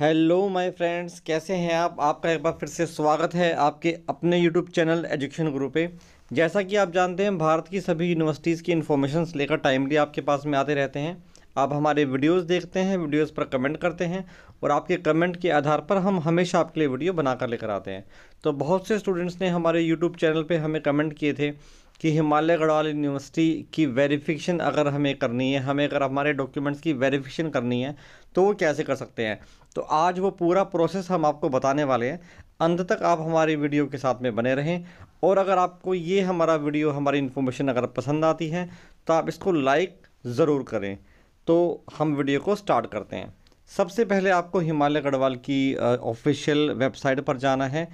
hello my friends कैसे हैं आप आपका एक बार फिर से स्वागत है आपके अपने यूट्यूब चैनल एजुकेशन ग्रुप पे जैसा कि आप जानते हैं भारत की सभी यूनिवर्सिटीज़ की इन्फॉर्मेशन लेकर टाइमली आपके पास में आते रहते हैं आप हमारे वीडियोस देखते हैं वीडियोस पर कमेंट करते हैं और आपके कमेंट के आधार पर हम हमेशा आपके लिए वीडियो बनाकर लेकर आते हैं तो बहुत से स्टूडेंट्स ने हमारे यूट्यूब चैनल पर हमें कमेंट किए थे कि हिमालय गढ़वाल यूनिवर्सिटी की वेरिफिकेशन अगर हमें करनी है हमें अगर हमारे डॉक्यूमेंट्स की वेरिफिकेशन करनी है तो वो कैसे कर सकते हैं तो आज वो पूरा प्रोसेस हम आपको बताने वाले हैं अंत तक आप हमारी वीडियो के साथ में बने रहें और अगर आपको ये हमारा वीडियो हमारी इन्फॉर्मेशन अगर पसंद आती है तो आप इसको लाइक ज़रूर करें तो हम वीडियो को स्टार्ट करते हैं सबसे पहले आपको हिमालय गढ़वाल की ऑफिशियल वेबसाइट पर जाना है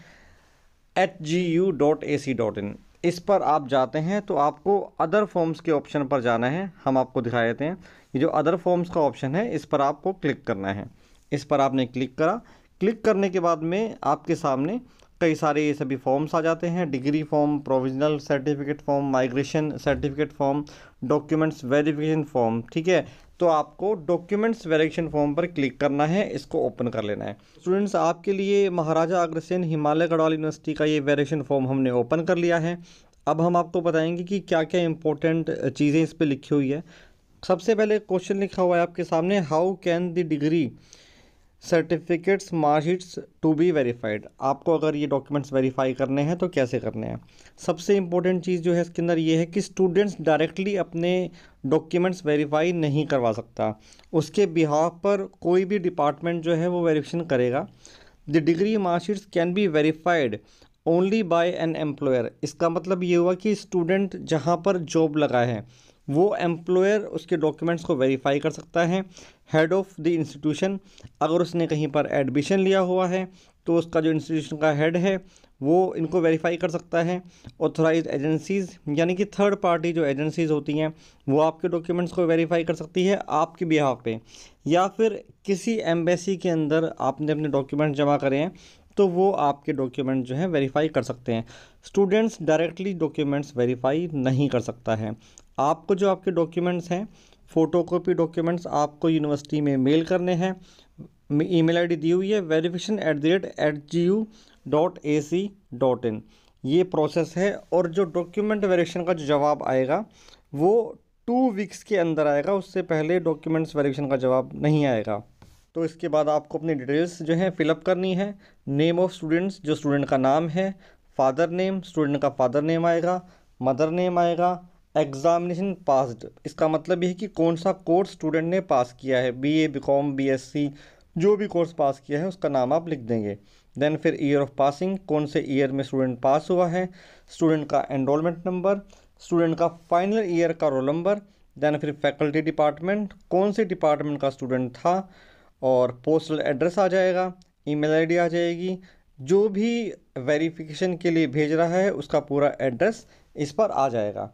H G U dot A C dot in इस पर आप जाते हैं तो आपको अदर फॉर्म्स के ऑप्शन पर जाना है हम आपको दिखा देते हैं ये जो अदर फॉर्म्स का ऑप्शन है इस पर आपको क्लिक करना है इस पर आपने क्लिक करा क्लिक करने के बाद में आपके सामने कई सारे ये सभी फॉर्म्स आ जाते हैं degree form provisional certificate form migration certificate form documents verification form ठीक है तो आपको डॉक्यूमेंट्स वेरिफिकेशन फॉर्म पर क्लिक करना है इसको ओपन कर लेना है स्टूडेंट्स आपके लिए महाराजा अग्रसेन हिमालय गढ़वाल यूनिवर्सिटी का ये वेरिफिकेशन फॉर्म हमने ओपन कर लिया है अब हम आपको बताएंगे कि क्या क्या इंपॉर्टेंट चीज़ें इस पर लिखी हुई है सबसे पहले क्वेश्चन लिखा हुआ है आपके सामने how can the degree certificates marksheets to be verified आपको अगर ये डॉक्यूमेंट्स वेरीफाई करने हैं तो कैसे करने हैं सबसे इंपॉर्टेंट चीज़ जो है इसके अंदर ये है कि स्टूडेंट्स डायरेक्टली अपने डॉक्यूमेंट्स वेरीफाई नहीं करवा सकता उसके बिहाफ पर कोई भी डिपार्टमेंट जो है वो वेरीफिकेशन करेगा the degree marksheets can be verified only by an employer इसका मतलब ये हुआ कि स्टूडेंट जहाँ पर जॉब लगा है वो एम्प्लॉयर उसके डॉक्यूमेंट्स को वेरीफाई कर सकता है हेड ऑफ़ द इंस्टीट्यूशन अगर उसने कहीं पर एडमिशन लिया हुआ है तो उसका जो इंस्टीट्यूशन का हेड है वो इनको वेरीफाई कर सकता है ऑथोराइज एजेंसीज़ यानी कि थर्ड पार्टी जो एजेंसीज़ होती हैं वो आपके डॉक्यूमेंट्स को वेरीफाई कर सकती है आपके बिहाफ पे या फिर किसी एम्बेसी के अंदर आपने अपने डॉक्यूमेंट्स जमा करें तो वो आपके डॉक्यूमेंट जो है वेरीफाई कर सकते हैं स्टूडेंट्स डायरेक्टली डॉक्यूमेंट्स वेरीफाई नहीं कर सकता है आपको जो आपके डॉक्यूमेंट्स हैं फ़ोटोकॉपी डॉक्यूमेंट्स आपको यूनिवर्सिटी में मेल करने हैं ईमेल आईडी दी हुई है verification at the rate at G U dot A C dot in ये प्रोसेस है और जो डॉक्यूमेंट वेरिएशन का जो जवाब आएगा वो टू वीक्स के अंदर आएगा उससे पहले डॉक्यूमेंट्स वेरिएशन का जवाब नहीं आएगा तो इसके बाद आपको अपनी डिटेल्स जो है फिलअप करनी है नेम ऑफ़ स्टूडेंट्स जो स्टूडेंट का नाम है फादर नेम स्टूडेंट का फादर नेम आएगा मदर नेम आएगा एग्ज़ामिनेशन पास्ड इसका मतलब ये है कि कौन सा कोर्स स्टूडेंट ने पास किया है B A B com B S C जो भी कोर्स पास किया है उसका नाम आप लिख देंगे देन फिर ईयर ऑफ पासिंग कौन से ईयर में स्टूडेंट पास हुआ है स्टूडेंट का एनरोलमेंट नंबर स्टूडेंट का फाइनल ईयर का रोल नंबर देन फिर फैकल्टी डिपार्टमेंट कौन से डिपार्टमेंट का स्टूडेंट था और पोस्टल एड्रेस आ जाएगा ईमेल आईडी आ जाएगी जो भी वेरिफिकेशन के लिए भेज रहा है उसका पूरा एड्रेस इस पर आ जाएगा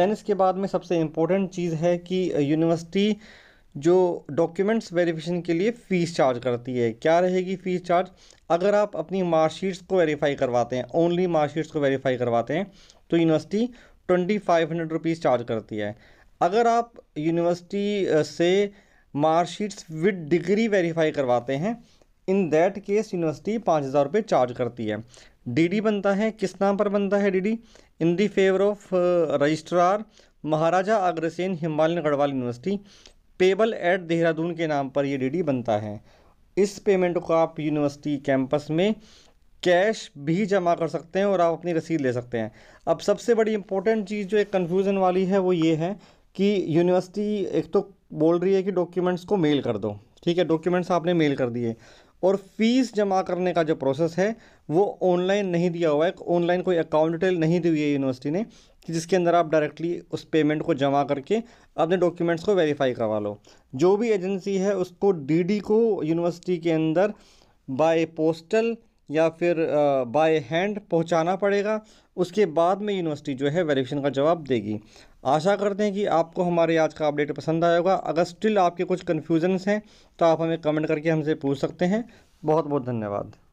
देन इसके बाद में सबसे इम्पोर्टेंट चीज़ है कि यूनिवर्सिटी जो डॉक्यूमेंट्स वेरिफिकेशन के लिए फ़ीस चार्ज करती है क्या रहेगी फ़ीस चार्ज अगर आप अपनी मार्कशीट्स को वेरीफाई करवाते हैं ओनली मार्कशीट्स को वेरीफाई करवाते हैं तो university twenty five hundred rupees charge करती है अगर आप यूनिवर्सिटी से मार्कशीट्स विद डिग्री वेरीफाई करवाते हैं इन दैट केस यूनिवर्सिटी पाँच हज़ार रुपये चार्ज करती है डीडी बनता है किस नाम पर बनता है DD in the favour of registrar Maharaja Agrasen Himalayan Garhwal university payable at Dehradun के नाम पर ये डीडी बनता है इस पेमेंट को आप यूनिवर्सिटी कैंपस में कैश भी जमा कर सकते हैं और आप अपनी रसीद ले सकते हैं अब सबसे बड़ी इंपॉर्टेंट चीज़ जो एक कन्फ्यूज़न वाली है वो ये है कि यूनिवर्सिटी एक तो बोल रही है कि डॉक्यूमेंट्स को मेल कर दो ठीक है डॉक्यूमेंट्स आपने मेल कर दिए और फीस जमा करने का जो प्रोसेस है वो ऑनलाइन नहीं दिया हुआ है ऑनलाइन कोई अकाउंट डिटेल नहीं दी हुई है यूनिवर्सिटी ने कि जिसके अंदर आप डायरेक्टली उस पेमेंट को जमा करके अपने डॉक्यूमेंट्स को वेरीफाई करवा लो जो भी एजेंसी है उसको डीडी को यूनिवर्सिटी के अंदर बाय पोस्टल या फिर बाय हैंड पहुंचाना पड़ेगा उसके बाद में यूनिवर्सिटी जो है वेरिफिकेशन का जवाब देगी आशा करते हैं कि आपको हमारे आज का अपडेट पसंद आया होगा अगर स्टिल आपके कुछ कन्फ्यूजन्स हैं तो आप हमें कमेंट करके हमसे पूछ सकते हैं बहुत बहुत धन्यवाद